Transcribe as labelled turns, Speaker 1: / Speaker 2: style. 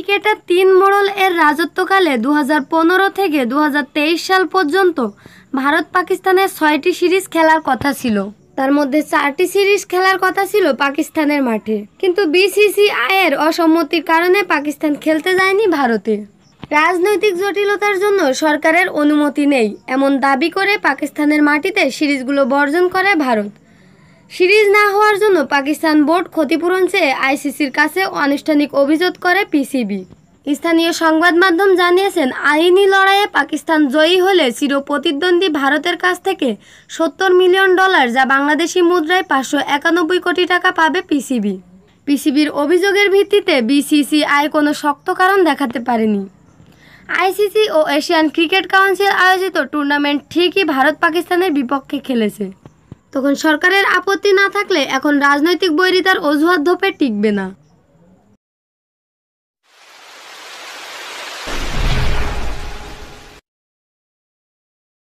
Speaker 1: ক্রিকেটের তিন মোড়ল এর রাজত্বকালে দু থেকে দু সাল পর্যন্ত ভারত পাকিস্তানের ছয়টি সিরিজ খেলার কথা ছিল তার মধ্যে চারটি সিরিজ খেলার কথা ছিল পাকিস্তানের মাঠে কিন্তু বিসিসিআই এর অসম্মতির কারণে পাকিস্তান খেলতে যায়নি ভারতে রাজনৈতিক জটিলতার জন্য সরকারের অনুমতি নেই এমন দাবি করে পাকিস্তানের মাটিতে সিরিজগুলো বর্জন করে ভারত সিরিজ না হওয়ার জন্য পাকিস্তান বোর্ড ক্ষতিপূরণ চেয়ে আইসিসির কাছে আনুষ্ঠানিক অভিযোগ করে পিসিবি স্থানীয় সংবাদ মাধ্যম জানিয়েছেন আইনি লড়াইয়ে পাকিস্তান জয়ী হলে চির প্রতিদ্বন্দ্বী ভারতের কাছ থেকে সত্তর মিলিয়ন ডলার যা বাংলাদেশি মুদ্রায় পাঁচশো একানব্বই কোটি টাকা পাবে পিসিবি পিসিবির অভিযোগের ভিত্তিতে বিসিসিআই কোনো শক্ত কারণ দেখাতে পারেনি আইসিসি ও এশিয়ান ক্রিকেট কাউন্সিল আয়োজিত টুর্নামেন্ট ঠিকই ভারত পাকিস্তানের বিপক্ষে খেলেছে তখন সরকারের আপত্তি না থাকলে এখন রাজনৈতিক বৈরিতার অজুহাত ধোপে টিকবে না